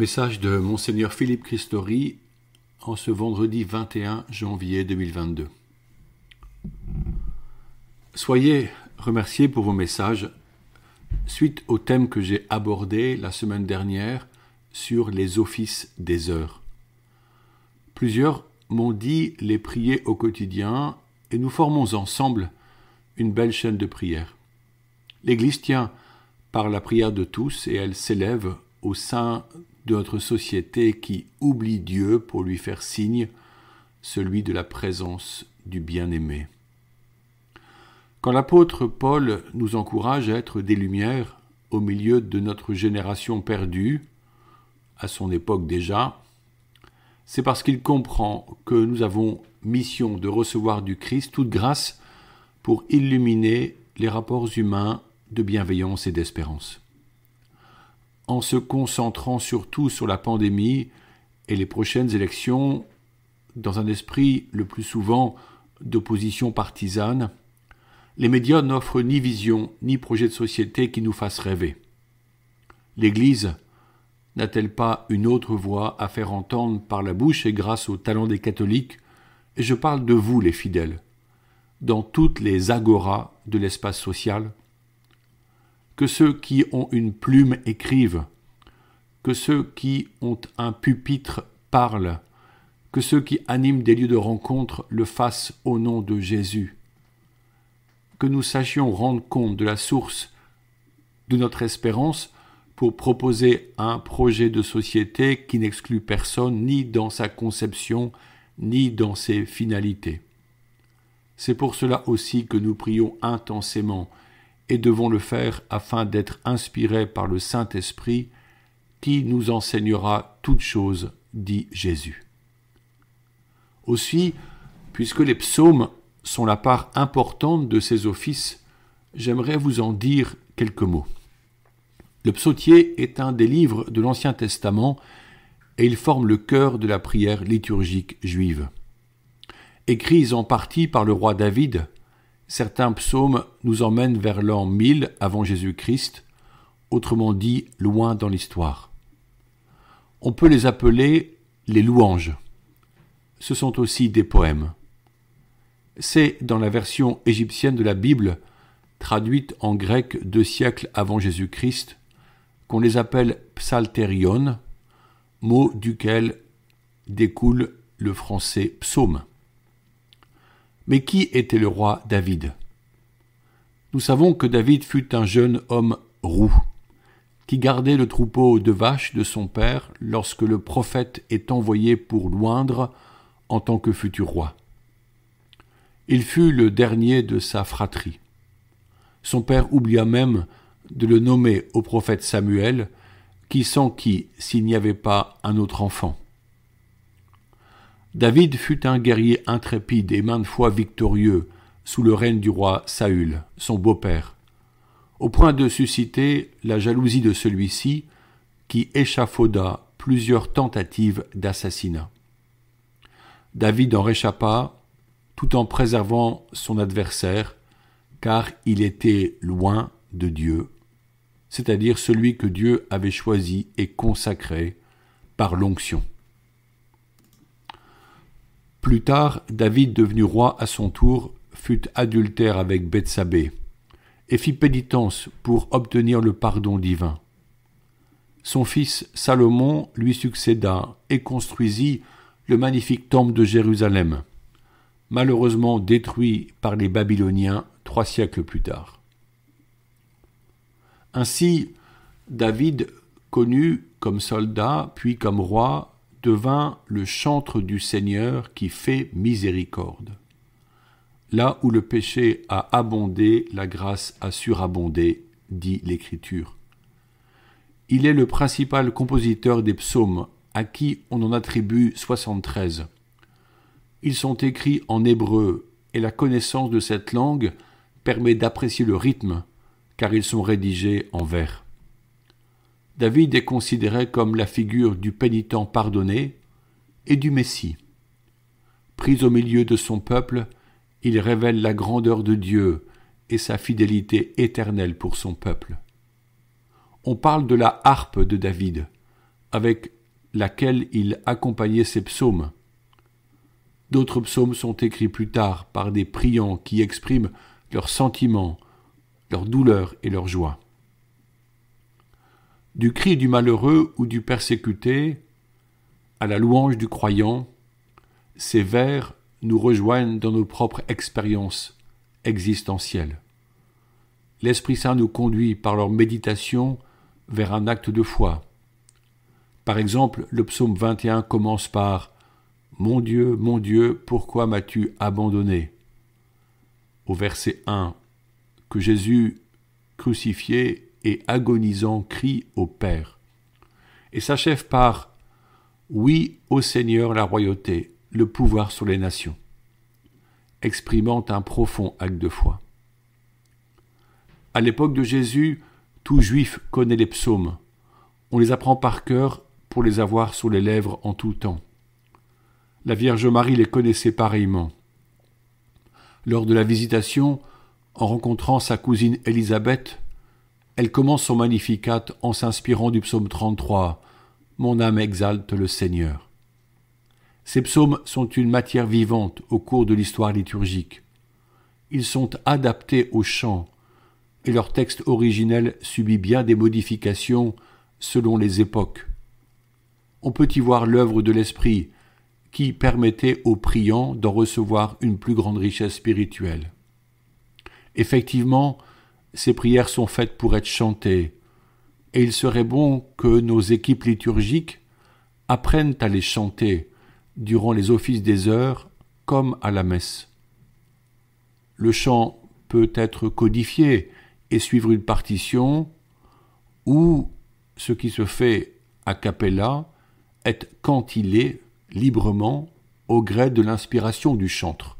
Message de Monseigneur Philippe Christori en ce vendredi 21 janvier 2022. Soyez remerciés pour vos messages suite au thème que j'ai abordé la semaine dernière sur les offices des heures. Plusieurs m'ont dit les prier au quotidien et nous formons ensemble une belle chaîne de prières. L'Église tient par la prière de tous et elle s'élève au sein notre société qui oublie Dieu pour lui faire signe celui de la présence du bien-aimé. Quand l'apôtre Paul nous encourage à être des lumières au milieu de notre génération perdue, à son époque déjà, c'est parce qu'il comprend que nous avons mission de recevoir du Christ toute grâce pour illuminer les rapports humains de bienveillance et d'espérance en se concentrant surtout sur la pandémie et les prochaines élections dans un esprit le plus souvent d'opposition partisane, les médias n'offrent ni vision ni projet de société qui nous fasse rêver. L'Église n'a-t-elle pas une autre voix à faire entendre par la bouche et grâce au talent des catholiques Et je parle de vous, les fidèles, dans toutes les agoras de l'espace social, que ceux qui ont une plume écrivent, que ceux qui ont un pupitre parlent, que ceux qui animent des lieux de rencontre le fassent au nom de Jésus. Que nous sachions rendre compte de la source de notre espérance pour proposer un projet de société qui n'exclut personne ni dans sa conception ni dans ses finalités. C'est pour cela aussi que nous prions intensément et devons le faire afin d'être inspirés par le Saint-Esprit qui nous enseignera toutes choses, dit Jésus. Aussi, puisque les psaumes sont la part importante de ces offices, j'aimerais vous en dire quelques mots. Le psautier est un des livres de l'Ancien Testament et il forme le cœur de la prière liturgique juive. Écrits en partie par le roi David, certains psaumes nous emmènent vers l'an 1000 avant Jésus-Christ, autrement dit loin dans l'histoire. On peut les appeler les louanges. Ce sont aussi des poèmes. C'est dans la version égyptienne de la Bible, traduite en grec deux siècles avant Jésus-Christ, qu'on les appelle psalterion, mot duquel découle le français psaume. Mais qui était le roi David Nous savons que David fut un jeune homme roux, qui gardait le troupeau de vaches de son père lorsque le prophète est envoyé pour loindre en tant que futur roi. Il fut le dernier de sa fratrie. Son père oublia même de le nommer au prophète Samuel, qui sans qui s'il n'y avait pas un autre enfant. David fut un guerrier intrépide et maintes fois victorieux sous le règne du roi Saül, son beau-père, au point de susciter la jalousie de celui-ci, qui échafauda plusieurs tentatives d'assassinat. David en réchappa tout en préservant son adversaire, car il était loin de Dieu, c'est-à-dire celui que Dieu avait choisi et consacré par l'onction. Plus tard, David, devenu roi à son tour, fut adultère avec Bethsabée et fit pénitence pour obtenir le pardon divin. Son fils Salomon lui succéda et construisit le magnifique temple de Jérusalem, malheureusement détruit par les Babyloniens trois siècles plus tard. Ainsi, David connu comme soldat, puis comme roi, devint le chantre du Seigneur qui fait miséricorde. Là où le péché a abondé, la grâce a surabondé, dit l'Écriture. Il est le principal compositeur des psaumes, à qui on en attribue 73. Ils sont écrits en hébreu, et la connaissance de cette langue permet d'apprécier le rythme, car ils sont rédigés en vers. David est considéré comme la figure du pénitent pardonné et du Messie. Pris au milieu de son peuple, il révèle la grandeur de Dieu et sa fidélité éternelle pour son peuple. On parle de la harpe de David, avec laquelle il accompagnait ses psaumes. D'autres psaumes sont écrits plus tard par des priants qui expriment leurs sentiments, leurs douleurs et leurs joies du cri du malheureux ou du persécuté à la louange du croyant, ces vers nous rejoignent dans nos propres expériences existentielles. L'Esprit Saint nous conduit par leur méditation vers un acte de foi. Par exemple, le psaume 21 commence par Mon Dieu, mon Dieu, pourquoi m'as-tu abandonné Au verset 1, que Jésus crucifié et agonisant cri au Père. Et s'achève par Oui au Seigneur la royauté, le pouvoir sur les nations, exprimant un profond acte de foi. À l'époque de Jésus, tout juif connaît les psaumes. On les apprend par cœur pour les avoir sur les lèvres en tout temps. La Vierge Marie les connaissait pareillement. Lors de la visitation, en rencontrant sa cousine Élisabeth, elle commence son magnificat en s'inspirant du psaume 33 Mon âme exalte le Seigneur. Ces psaumes sont une matière vivante au cours de l'histoire liturgique. Ils sont adaptés au chant et leur texte originel subit bien des modifications selon les époques. On peut y voir l'œuvre de l'Esprit qui permettait aux priants d'en recevoir une plus grande richesse spirituelle. Effectivement, ces prières sont faites pour être chantées, et il serait bon que nos équipes liturgiques apprennent à les chanter durant les offices des heures comme à la messe. Le chant peut être codifié et suivre une partition, ou ce qui se fait a cappella est cantilé librement au gré de l'inspiration du chantre.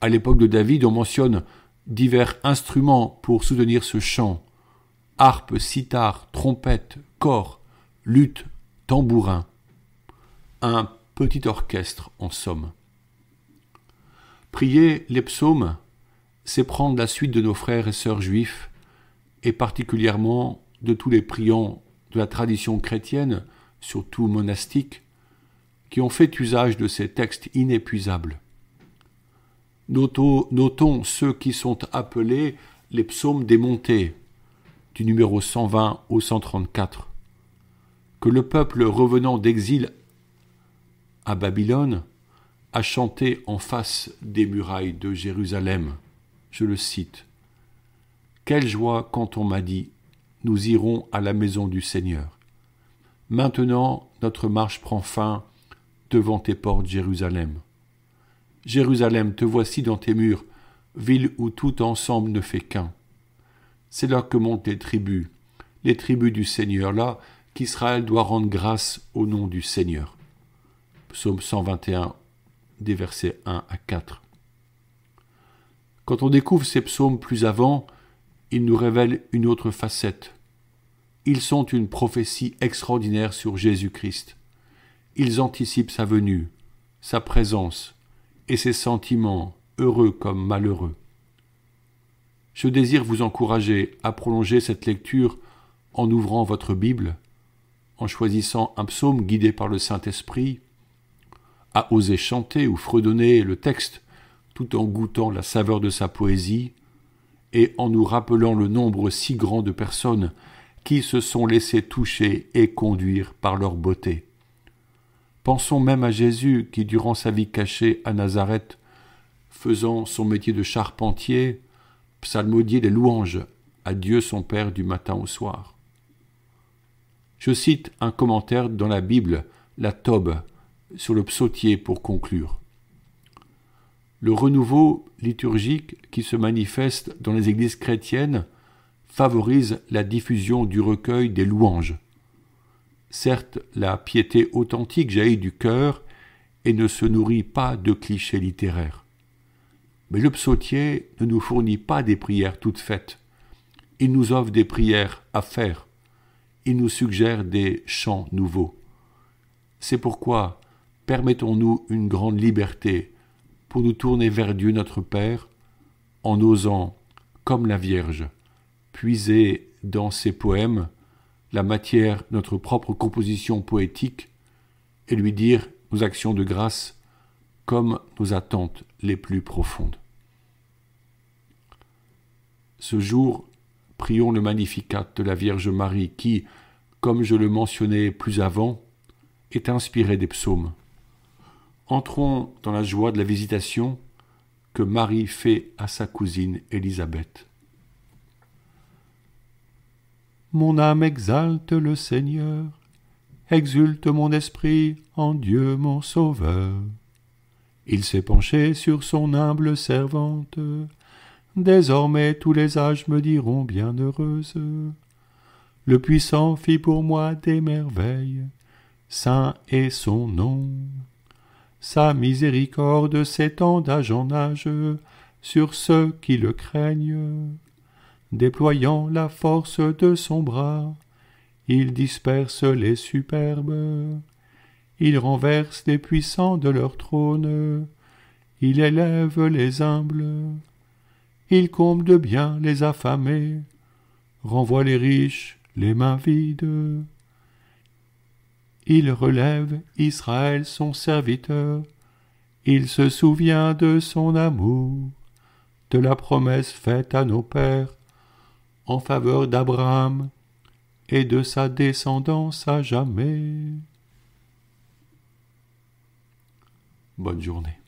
À l'époque de David, on mentionne divers instruments pour soutenir ce chant harpe, sitar, trompette, cor, lutte, tambourin. Un petit orchestre en somme. Prier les psaumes, c'est prendre la suite de nos frères et sœurs juifs, et particulièrement de tous les priants de la tradition chrétienne, surtout monastique, qui ont fait usage de ces textes inépuisables. Notons, ceux qui sont appelés les psaumes des montées, du numéro 120 au 134. Que le peuple revenant d'exil à Babylone a chanté en face des murailles de Jérusalem. Je le cite. Quelle joie quand on m'a dit Nous irons à la maison du Seigneur. Maintenant notre marche prend fin devant tes portes Jérusalem. Jérusalem, te voici dans tes murs, ville où tout ensemble ne fait qu'un. C'est là que montent les tribus, les tribus du Seigneur, là qu'Israël doit rendre grâce au nom du Seigneur. Psaume 121, des versets 1 à 4. Quand on découvre ces psaumes plus avant, ils nous révèlent une autre facette. Ils sont une prophétie extraordinaire sur Jésus-Christ. Ils anticipent sa venue, sa présence, et ses sentiments, heureux comme malheureux. Je désire vous encourager à prolonger cette lecture en ouvrant votre Bible, en choisissant un psaume guidé par le Saint-Esprit, à oser chanter ou fredonner le texte tout en goûtant la saveur de sa poésie, et en nous rappelant le nombre si grand de personnes qui se sont laissées toucher et conduire par leur beauté. Pensons même à Jésus qui, durant sa vie cachée à Nazareth, faisant son métier de charpentier, psalmodiait les louanges à Dieu son Père du matin au soir. Je cite un commentaire dans la Bible, la Tobe, sur le psautier pour conclure. Le renouveau liturgique qui se manifeste dans les églises chrétiennes favorise la diffusion du recueil des louanges, Certes, la piété authentique jaillit du cœur et ne se nourrit pas de clichés littéraires. Mais le psautier ne nous fournit pas des prières toutes faites. Il nous offre des prières à faire. Il nous suggère des chants nouveaux. C'est pourquoi permettons-nous une grande liberté pour nous tourner vers Dieu notre Père en osant, comme la Vierge, puiser dans ses poèmes la matière, notre propre composition poétique, et lui dire nos actions de grâce comme nos attentes les plus profondes. Ce jour, prions le Magnificat de la Vierge Marie qui, comme je le mentionnais plus avant, est inspiré des psaumes. Entrons dans la joie de la visitation que Marie fait à sa cousine Élisabeth. Mon âme exalte le Seigneur, exulte mon esprit en Dieu mon Sauveur. Il s'est penché sur son humble servante, désormais tous les âges me diront bienheureuse. Le puissant fit pour moi des merveilles, saint est son nom. Sa miséricorde s'étend d'âge en âge sur ceux qui le craignent déployant la force de son bras, il disperse les superbes, il renverse les puissants de leur trône, il élève les humbles, il comble de bien les affamés, renvoie les riches les mains vides. Il relève Israël son serviteur, il se souvient de son amour, de la promesse faite à nos pères, en faveur d'Abraham et de sa descendance à jamais. Bonne journée.